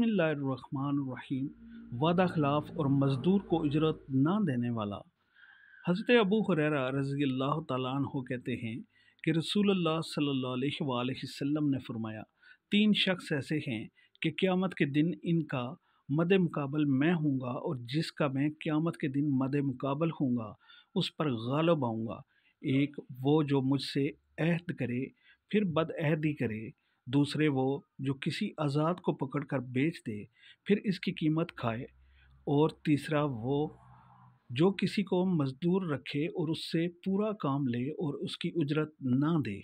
बसमीम वादा खिलाफ और मज़दूर को इजरत ना देने वाला हज़रत अबू हुररा रज़ी अल्लाह तु कहते हैं कि रसूल सल्लाम ने फ़रमाया तीन शख्स ऐसे हैं कि क़्यामत के दिन इनका मद मुकाबल मैं हूँगा और जिसका मैं क़्यामत के दिन मद मुकाबल हूँगा उस पर गालब आऊँगा एक वो जो मुझसे अहद करे फिर बदअहदी करे दूसरे वो जो किसी आज़ाद को पकड़ कर बेच दे फिर इसकी कीमत खाए और तीसरा वो जो किसी को मज़दूर रखे और उससे पूरा काम ले और उसकी उजरत ना दे